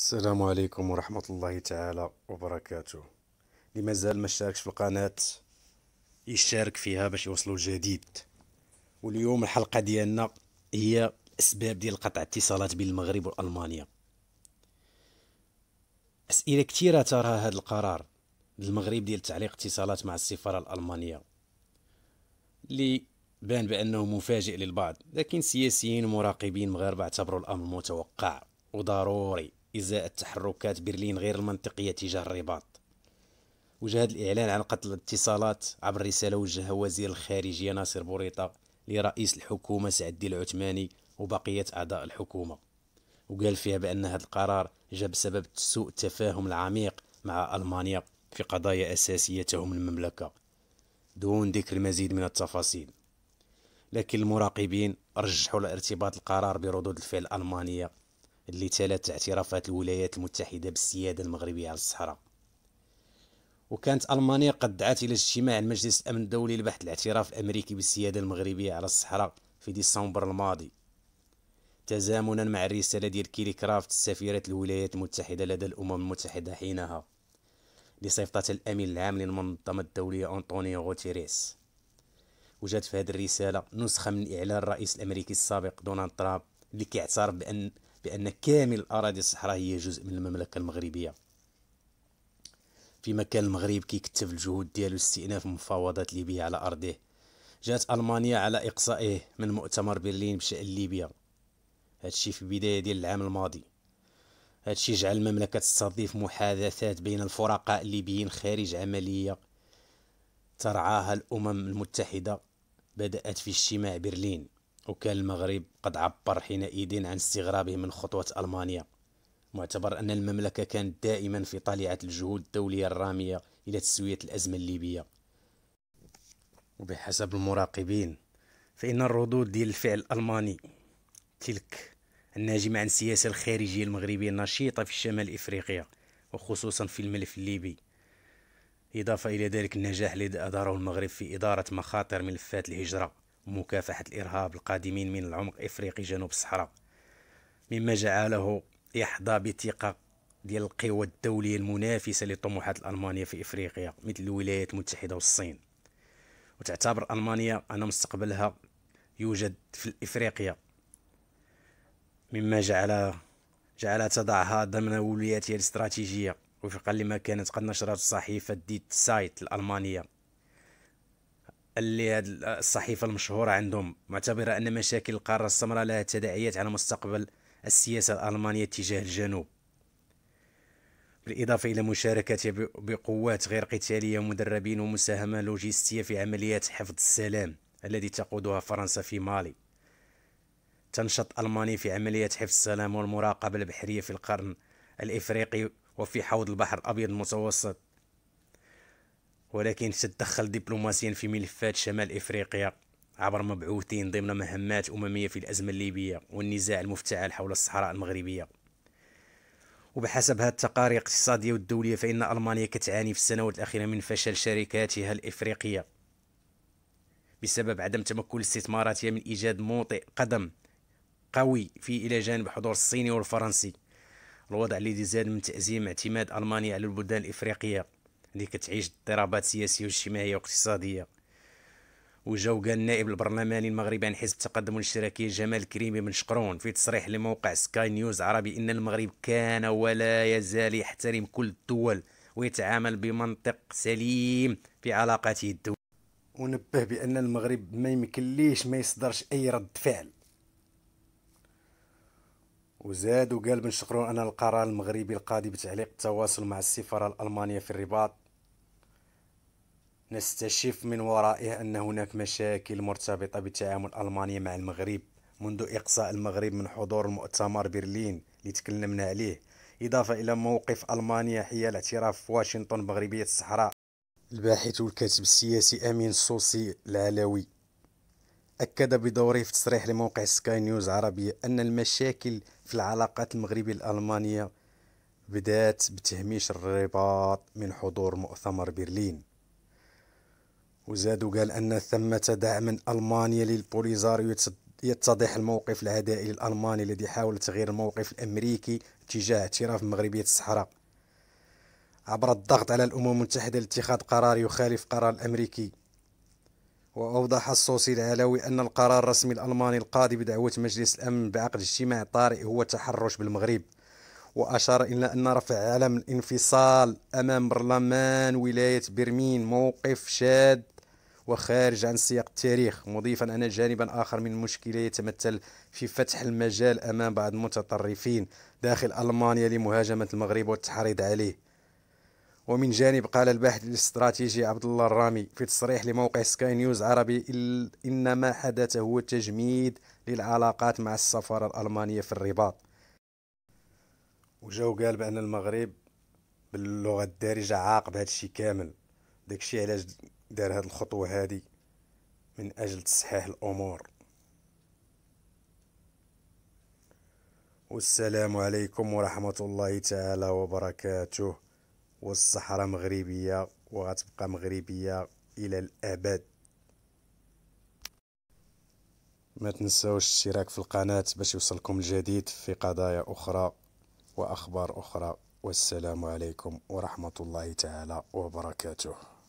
السلام عليكم ورحمة الله تعالى وبركاته اللي مازال ما اشتركش في القناة يشارك فيها باش يوصلوا الجديد واليوم الحلقة ديالنا هي الأسباب ديال قطع اتصالات بين المغرب وألمانيا أسئلة كثيرة ترى هذا القرار المغرب ديال تعليق اتصالات مع السفارة الألمانية اللي بان بأنه مفاجئ للبعض لكن سياسيين ومراقبين مغاربة اعتبروا الأمر متوقع وضروري إزاء تحركات برلين غير المنطقية تجاه الرباط وجه هذا الإعلان عن قتل الاتصالات عبر رسالة وجهها وزير الخارجية ناصر بوريطة لرئيس الحكومة سعد الدين العثماني وبقية أعضاء الحكومة وقال فيها بأن هذا القرار جاء بسبب سوء التفاهم العميق مع ألمانيا في قضايا أساسية تهم المملكة دون ذكر المزيد من التفاصيل لكن المراقبين رجحوا لارتباط القرار بردود الفعل الألمانية اللي تلات اعترافات الولايات المتحدة بالسيادة المغربية على الصحراء وكانت ألمانيا قد دعت إلى اجتماع المجلس الأمن الدولي لبحث الاعتراف الأمريكي بالسيادة المغربية على الصحراء في ديسمبر الماضي تزامنا مع الرسالة ديال كيلي كرافت سفيرة الولايات المتحدة لدى الأمم المتحدة حينها لصيفطة الأمين العام للمنظمة الدولية أنطونيو غوتيريس وجات في هذه الرسالة نسخة من إعلان الرئيس الأمريكي السابق دونالد ترامب اللي كيعترف بأن بأن كامل الأراضي الصحراوية جزء من المملكة المغربية فيما كان المغرب كيكتف الجهود ديالو استئناف مفاوضات ليبيا على أرضه جات ألمانيا على إقصائه من مؤتمر برلين بشأن ليبيا هادشي في بداية ديال العام الماضي هادشي جعل المملكة تستضيف محادثات بين الفرقاء الليبيين خارج عملية ترعاها الأمم المتحدة بدأت في اجتماع برلين وكان المغرب قد عبر حينئذ عن استغرابه من خطوة ألمانيا معتبر أن المملكة كانت دائما في طليعة الجهود الدولية الرامية إلى تسوية الأزمة الليبية وبحسب المراقبين فإن الردود ديال الفعل الألماني تلك الناجمة عن السياسة الخارجية المغربية النشيطة في شمال إفريقيا وخصوصا في الملف الليبي إضافة إلى ذلك النجاح الذي أداره المغرب في إدارة مخاطر ملفات الهجرة ومكافحة الإرهاب القادمين من العمق إفريقي جنوب الصحراء مما جعله يحظى بثقة ديال القوى الدولية المنافسة لطموحات الألمانية في إفريقيا مثل الولايات المتحدة والصين وتعتبر ألمانيا أن مستقبلها يوجد في إفريقيا مما جعل جعلها تضعها ضمن أولوياتها الاستراتيجية وفقا لما كانت قد نشرت صحيفة ديت سايت الألمانية اللي هاد الصحيفه المشهوره عندهم معتبره ان مشاكل القاره السمراء لها تداعيات على مستقبل السياسه الالمانيه تجاه الجنوب بالإضافة إلى مشاركتها بقوات غير قتالية ومدربين ومساهمة لوجستية في عمليات حفظ السلام التي تقودها فرنسا في مالي تنشط ألمانيا في عمليات حفظ السلام والمراقبة البحرية في القرن الإفريقي وفي حوض البحر الأبيض المتوسط ولكن تتدخل دبلوماسيا في ملفات شمال افريقيا عبر مبعوثين ضمن مهمات امميه في الازمه الليبيه والنزاع المفتعل حول الصحراء المغربيه وبحسب هذه التقارير الاقتصاديه والدوليه فان المانيا كتعاني في السنوات الاخيره من فشل شركاتها الافريقيه بسبب عدم تمكن استثماراتها من ايجاد موطئ قدم قوي في الى جانب حضور الصيني والفرنسي الوضع الذي زاد من تأزيم اعتماد المانيا على البلدان الافريقيه اللي كتعيش اضطرابات سياسيه واجتماعيه واقتصاديه وجاو قال النائب البرلماني المغربي عن حزب التقدم والاشتراكي جمال كريمي من شقرون في تصريح لموقع سكاي نيوز عربي ان المغرب كان ولا يزال يحترم كل الدول ويتعامل بمنطق سليم في علاقاته الدوليه ونبه بان المغرب ما يمكن ليش ما يصدرش اي رد فعل وزاد وقال بن شقرون أن القرار المغربي القاضي بتعليق التواصل مع السفارة الألمانية في الرباط نستشف من ورائه أن هناك مشاكل مرتبطة بتعامل ألمانيا مع المغرب منذ إقصاء المغرب من حضور المؤتمر برلين اللي تكلمنا عليه إضافة إلى موقف ألمانيا حيال اعتراف واشنطن مغربية الصحراء الباحث والكاتب السياسي أمين السوسي العلوي أكد بدوره في تصريح لموقع سكاي نيوز عربية أن المشاكل في العلاقات المغربية الألمانية بدأت بتهميش الرباط من حضور مؤتمر برلين وزاد قال أن ثمة دعم من ألمانيا للبوليزاريو يتضح الموقف العدائي الألماني الذي حاول تغيير الموقف الأمريكي تجاه اعتراف مغربية الصحراء عبر الضغط على الأمم المتحدة لاتخاذ قرار يخالف قرار الأمريكي وأوضح الصوصي العلوي أن القرار الرسمي الألماني القاضي بدعوة مجلس الأمن بعقد اجتماع طارئ هو التحرش بالمغرب وأشار إلى أن رفع علم الانفصال أمام برلمان ولاية برمين موقف شاد وخارج عن سياق التاريخ مضيفا أن جانبا آخر من المشكلة يتمثل في فتح المجال أمام بعض المتطرفين داخل ألمانيا لمهاجمة المغرب والتحريض عليه ومن جانب قال الباحث الاستراتيجي عبد الله الرامي في تصريح لموقع سكاي نيوز عربي إن ما حدث هو تجميد للعلاقات مع السفارة الألمانية في الرباط وجاو قال بأن المغرب باللغة الدارجة عاقب هذا الشيء كامل داكشي علاش دار هاد الخطوة هادي من أجل تصحيح الأمور والسلام عليكم ورحمة الله تعالى وبركاته والصحراء مغربية وغتبقى مغربية إلى الأبد ما تنسوش الاشتراك في القناة باش يوصلكم الجديد في قضايا أخرى وأخبار أخرى والسلام عليكم ورحمة الله تعالى وبركاته